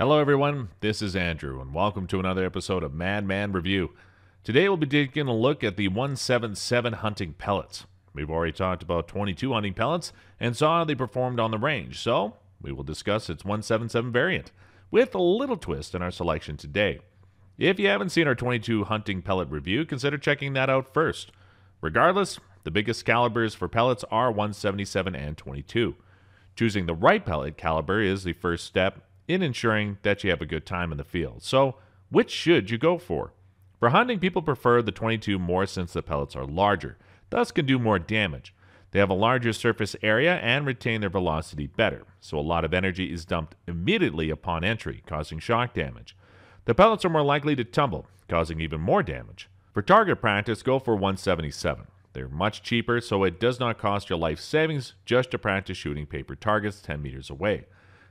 Hello, everyone. This is Andrew, and welcome to another episode of Madman Review. Today, we'll be taking a look at the 177 hunting pellets. We've already talked about 22 hunting pellets and saw how they performed on the range, so we will discuss its 177 variant with a little twist in our selection today. If you haven't seen our 22 hunting pellet review, consider checking that out first. Regardless, the biggest calibers for pellets are 177 and 22. Choosing the right pellet caliber is the first step in ensuring that you have a good time in the field. So, which should you go for? For hunting, people prefer the 22 more since the pellets are larger, thus can do more damage. They have a larger surface area and retain their velocity better, so a lot of energy is dumped immediately upon entry, causing shock damage. The pellets are more likely to tumble, causing even more damage. For target practice, go for 177. They're much cheaper, so it does not cost your life savings just to practice shooting paper targets 10 meters away.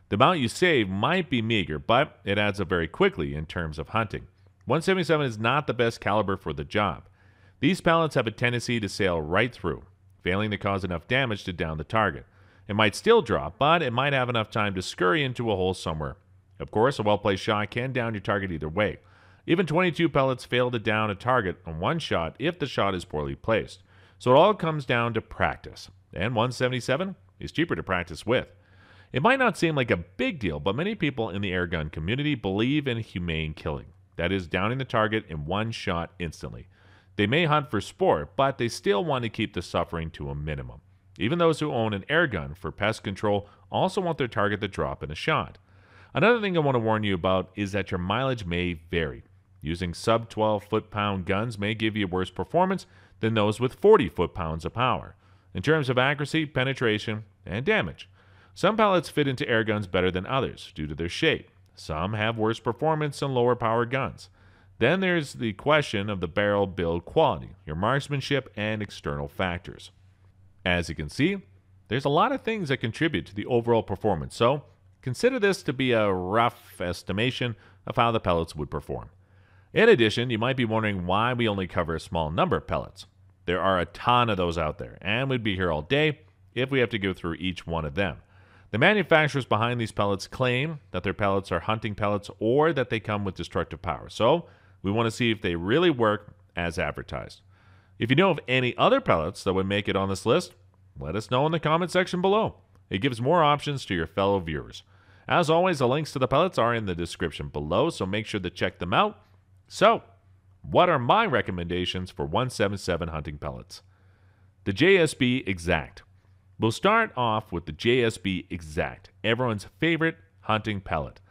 The amount you save might be meager, but it adds up very quickly in terms of hunting. 177 is not the best caliber for the job. These pellets have a tendency to sail right through, failing to cause enough damage to down the target. It might still drop, but it might have enough time to scurry into a hole somewhere. Of course, a well placed shot can down your target either way. Even 22 pellets fail to down a target on one shot if the shot is poorly placed. So it all comes down to practice. And 177 is cheaper to practice with. It might not seem like a big deal, but many people in the airgun community believe in humane killing that is, downing the target in one shot instantly. They may hunt for sport, but they still want to keep the suffering to a minimum. Even those who own an airgun for pest control also want their target to drop in a shot. Another thing I want to warn you about is that your mileage may vary. Using sub 12 foot pound guns may give you worse performance than those with 40 foot pounds of power in terms of accuracy, penetration, and damage. Some pellets fit into air guns better than others due to their shape. Some have worse performance and lower power guns. Then there's the question of the barrel build quality, your marksmanship, and external factors. As you can see, there's a lot of things that contribute to the overall performance, so consider this to be a rough estimation of how the pellets would perform. In addition, you might be wondering why we only cover a small number of pellets. There are a ton of those out there, and we'd be here all day if we have to go through each one of them. The manufacturers behind these pellets claim that their pellets are hunting pellets or that they come with destructive power. So we want to see if they really work as advertised. If you know of any other pellets that would make it on this list, let us know in the comment section below. It gives more options to your fellow viewers. As always, the links to the pellets are in the description below, so make sure to check them out. So, what are my recommendations for 177 hunting pellets? The JSB Exact We'll start off with the JSB Exact, everyone's favorite hunting pellet.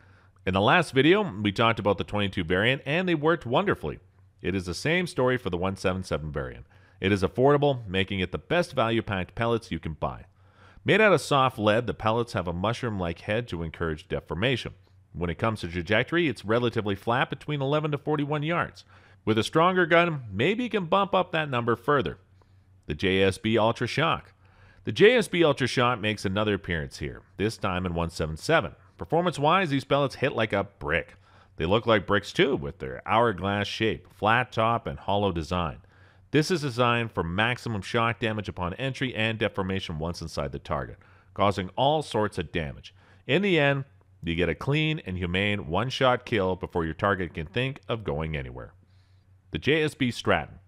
In the last video, we talked about the 22 variant and they worked wonderfully. It is the same story for the 177 variant. It is affordable, making it the best value packed pellets you can buy. Made out of soft lead, the pellets have a mushroom like head to encourage deformation. When it comes to trajectory, it's relatively flat between 11 to 41 yards. With a stronger gun, maybe you can bump up that number further. The JSB Ultra Shock. The JSB Ultra Shot makes another appearance here, this time in 177. Performance wise, these pellets hit like a brick. They look like bricks too, with their hourglass shape, flat top, and hollow design. This is designed for maximum shock damage upon entry and deformation once inside the target, causing all sorts of damage. In the end, you get a clean and humane one shot kill before your target can think of going anywhere. The JSB Stratton.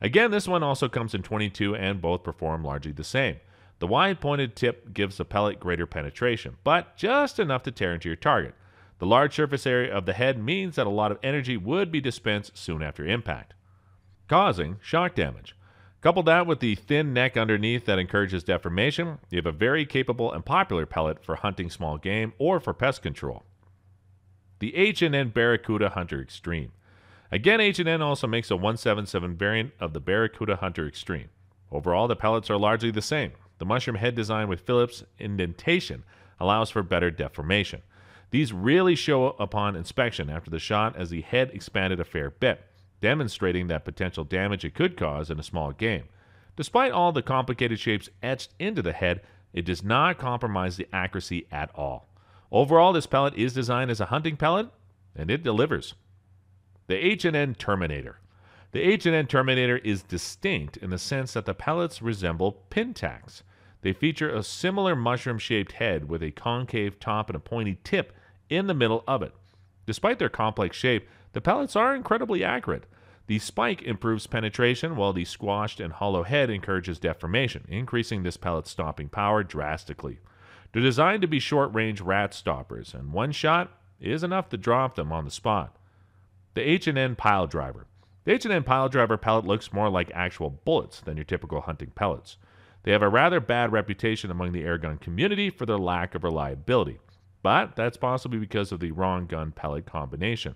Again, this one also comes in 22 and both perform largely the same. The wide pointed tip gives the pellet greater penetration, but just enough to tear into your target. The large surface area of the head means that a lot of energy would be dispensed soon after impact, causing shock damage. Couple that with the thin neck underneath that encourages deformation, you have a very capable and popular pellet for hunting small game or for pest control. The H&N Barracuda Hunter Extreme. Again, H&N also makes a 177 variant of the Barracuda Hunter Extreme. Overall, the pellets are largely the same, the mushroom head design with Phillips indentation allows for better deformation. These really show upon inspection after the shot as the head expanded a fair bit, demonstrating that potential damage it could cause in a small game. Despite all the complicated shapes etched into the head, it does not compromise the accuracy at all. Overall, this pellet is designed as a hunting pellet, and it delivers. The H&N Terminator. The H&N Terminator is distinct in the sense that the pellets resemble pintacks. They feature a similar mushroom shaped head with a concave top and a pointy tip in the middle of it. Despite their complex shape, the pellets are incredibly accurate. The spike improves penetration, while the squashed and hollow head encourages deformation, increasing this pellet's stopping power drastically. They're designed to be short range rat stoppers, and one shot is enough to drop them on the spot. The H&N Pile Driver. The H&N Pile Driver pellet looks more like actual bullets than your typical hunting pellets. They have a rather bad reputation among the airgun community for their lack of reliability, but that's possibly because of the wrong gun pellet combination.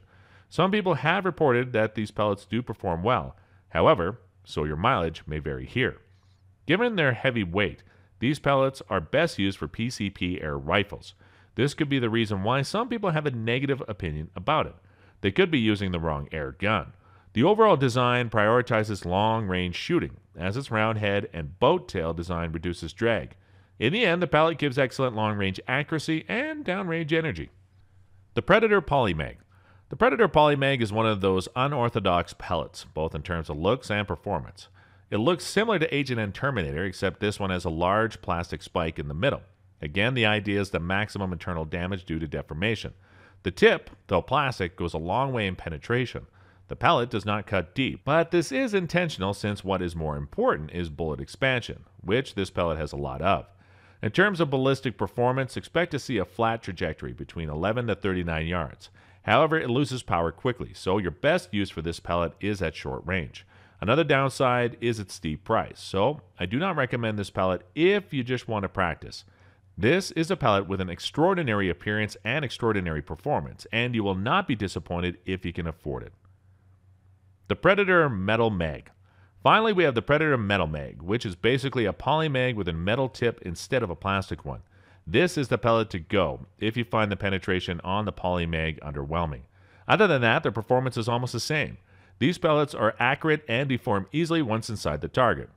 Some people have reported that these pellets do perform well, however, so your mileage may vary here. Given their heavy weight, these pellets are best used for PCP air rifles. This could be the reason why some people have a negative opinion about it. They could be using the wrong air gun. The overall design prioritizes long range shooting, as its round head and boat tail design reduces drag. In the end, the pellet gives excellent long range accuracy and downrange energy. The Predator Polymag. The Predator Polymag is one of those unorthodox pellets, both in terms of looks and performance. It looks similar to Agent and Terminator, except this one has a large plastic spike in the middle. Again, the idea is the maximum internal damage due to deformation. The tip, though plastic, goes a long way in penetration. The pellet does not cut deep, but this is intentional since what is more important is bullet expansion, which this pellet has a lot of. In terms of ballistic performance, expect to see a flat trajectory between 11 to 39 yards. However, it loses power quickly, so your best use for this pellet is at short range. Another downside is its steep price, so I do not recommend this pellet if you just want to practice. This is a pellet with an extraordinary appearance and extraordinary performance, and you will not be disappointed if you can afford it. The Predator Metal Meg. Finally, we have the Predator Metal Mag, which is basically a poly mag with a metal tip instead of a plastic one. This is the pellet to go if you find the penetration on the poly mag underwhelming. Other than that, the performance is almost the same. These pellets are accurate and deform easily once inside the target.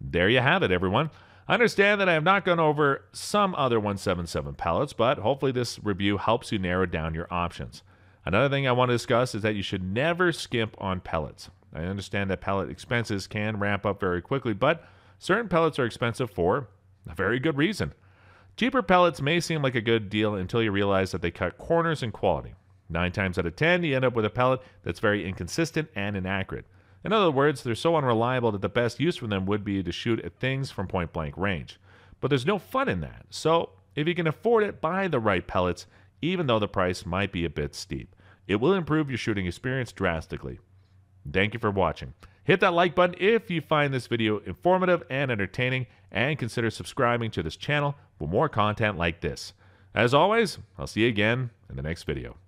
There you have it, everyone. I understand that I have not gone over some other 177 pellets, but hopefully this review helps you narrow down your options. Another thing I want to discuss is that you should never skimp on pellets. I understand that pellet expenses can ramp up very quickly, but certain pellets are expensive for a very good reason. Cheaper pellets may seem like a good deal until you realize that they cut corners in quality. Nine times out of ten, you end up with a pellet that's very inconsistent and inaccurate. In other words, they're so unreliable that the best use for them would be to shoot at things from point blank range. But there's no fun in that, so if you can afford it, buy the right pellets, even though the price might be a bit steep. It will improve your shooting experience drastically. Thank you for watching. Hit that like button if you find this video informative and entertaining, and consider subscribing to this channel for more content like this. As always, I'll see you again in the next video.